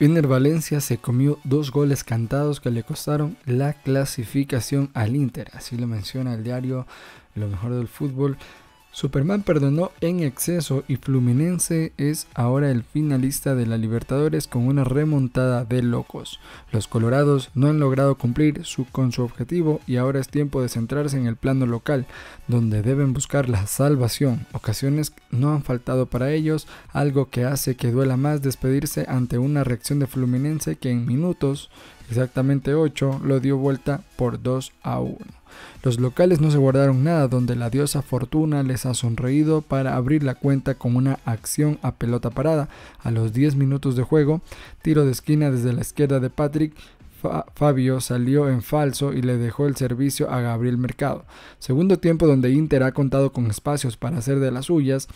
Wiener Valencia se comió dos goles cantados que le costaron la clasificación al Inter, así lo menciona el diario Lo mejor del fútbol. Superman perdonó en exceso y Fluminense es ahora el finalista de la Libertadores con una remontada de locos. Los Colorados no han logrado cumplir con su objetivo y ahora es tiempo de centrarse en el plano local, donde deben buscar la salvación. Ocasiones no han faltado para ellos, algo que hace que duela más despedirse ante una reacción de Fluminense que en minutos exactamente 8, lo dio vuelta por 2 a 1. Los locales no se guardaron nada, donde la diosa Fortuna les ha sonreído para abrir la cuenta con una acción a pelota parada. A los 10 minutos de juego, tiro de esquina desde la izquierda de Patrick, Fabio salió en falso y le dejó el servicio a Gabriel Mercado. Segundo tiempo donde Inter ha contado con espacios para hacer de las suyas,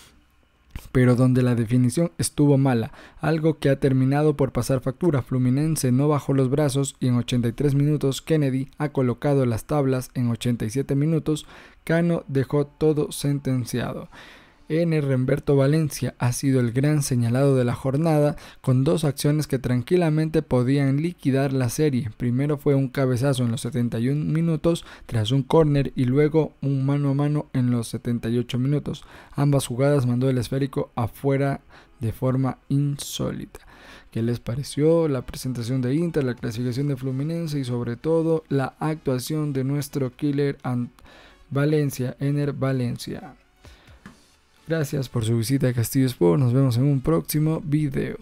pero donde la definición estuvo mala, algo que ha terminado por pasar factura. Fluminense no bajó los brazos y en 83 minutos Kennedy ha colocado las tablas en 87 minutos, Cano dejó todo sentenciado. N. Remberto Valencia ha sido el gran señalado de la jornada con dos acciones que tranquilamente podían liquidar la serie. Primero fue un cabezazo en los 71 minutos tras un córner y luego un mano a mano en los 78 minutos. Ambas jugadas mandó el esférico afuera de forma insólita. ¿Qué les pareció la presentación de Inter, la clasificación de Fluminense y sobre todo la actuación de nuestro killer Valencia, Ener Valencia? Gracias por su visita a Castillo Sport. Nos vemos en un próximo video.